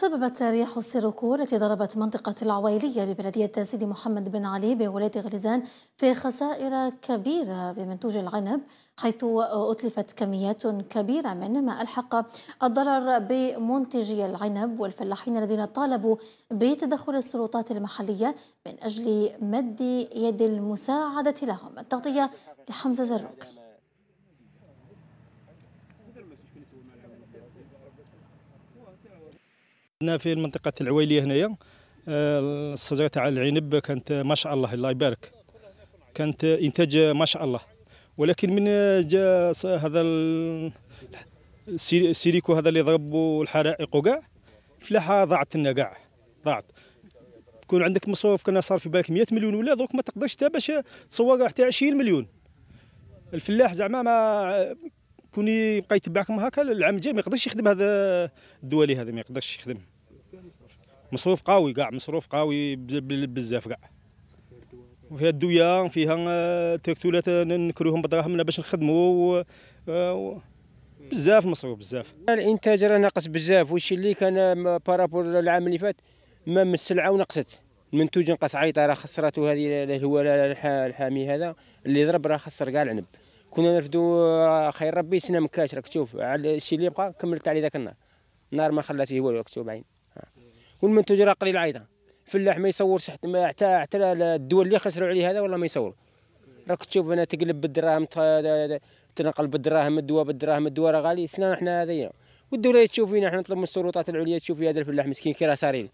تسببت رياح السيروكو التي ضربت منطقة العويلية ببلدية سيدي محمد بن علي بولاية غريزان في خسائر كبيرة بمنتوج العنب حيث أتلفت كميات كبيرة من ما ألحق الضرر بمنتجي العنب والفلاحين الذين طالبوا بتدخل السلطات المحلية من أجل مد يد المساعدة لهم التغطية لحمزة زروقي عندنا في منطقه العويليه هنايا آه، الشجره تاع العنب كانت ما شاء الله الله يبارك كانت انتاج ما شاء الله ولكن من جاء هذا السيريكو هذا اللي ضرب الحرائق وكاع الفلاحه ضاعت لنا كاع ضاعت تكون عندك مصروف كان صار في بالك 100 مليون ولا دروك ما تقدرش حتى باش تصور حتى 20 مليون الفلاح زعما ما كوني يبقى يتبعكم هكا العام الجاي ما يقدرش يخدم هذا الدولي هذا ما يقدرش يخدم مصروف قوي كاع مصروف قوي بزاف كاع فيها الدويه فيها آه، تكتولات نكروهم بدراهم باش نخدموا آه، بزاف مصروف بزاف الانتاج راه ناقص بزاف واش اللي كان آه، بارابور العام اللي فات ما من السلعه ونقصت المنتوج نقص عيطه راه خسرته هذه هو الحامي هذا اللي ضرب راه خسر كاع العنب كنا نرفدو آه، خير ربي سنا مكاش راك تشوف على الشيء اللي بقى كملت عليه ذاك النهار النهار ما خلات فيه والو راك تشوف عين والمنتوج راه قليل عايضه الفلاح ما يصورش حتى حتى الدول اللي خسروا عليه هذا والله ما يصور راك تشوف انا تقلب بالدراهم تنقل بالدراهم الدواء بالدراهم الدواء راه غالي سنا حنا هذايا والدوله تشوف فينا حنا نطلب من السلطات العليا تشوف هذا الفلاح مسكين كي راه